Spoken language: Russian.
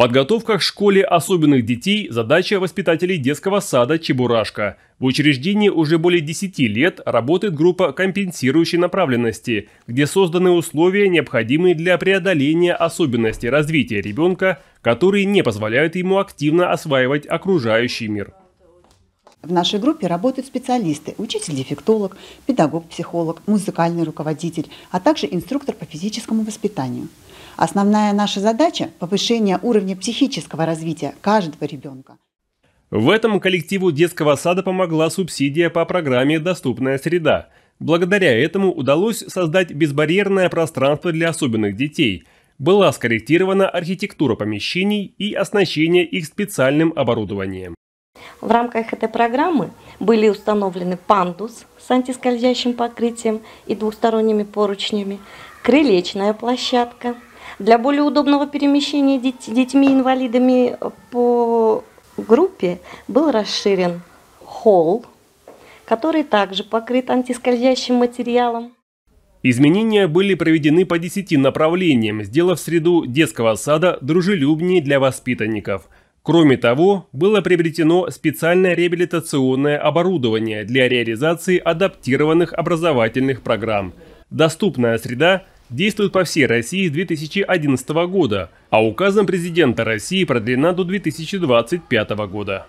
Подготовка к школе особенных детей – задача воспитателей детского сада «Чебурашка». В учреждении уже более 10 лет работает группа компенсирующей направленности, где созданы условия, необходимые для преодоления особенностей развития ребенка, которые не позволяют ему активно осваивать окружающий мир. В нашей группе работают специалисты, учитель-дефектолог, педагог-психолог, музыкальный руководитель, а также инструктор по физическому воспитанию. Основная наша задача – повышение уровня психического развития каждого ребенка. В этом коллективу детского сада помогла субсидия по программе «Доступная среда». Благодаря этому удалось создать безбарьерное пространство для особенных детей. Была скорректирована архитектура помещений и оснащение их специальным оборудованием. В рамках этой программы были установлены пандус с антискользящим покрытием и двухсторонними поручнями, крылечная площадка. Для более удобного перемещения детьми-инвалидами по группе был расширен холл, который также покрыт антискользящим материалом. Изменения были проведены по 10 направлениям, сделав среду детского сада дружелюбнее для воспитанников – Кроме того, было приобретено специальное реабилитационное оборудование для реализации адаптированных образовательных программ. Доступная среда действует по всей России с 2011 года, а указом президента России продлена до 2025 года.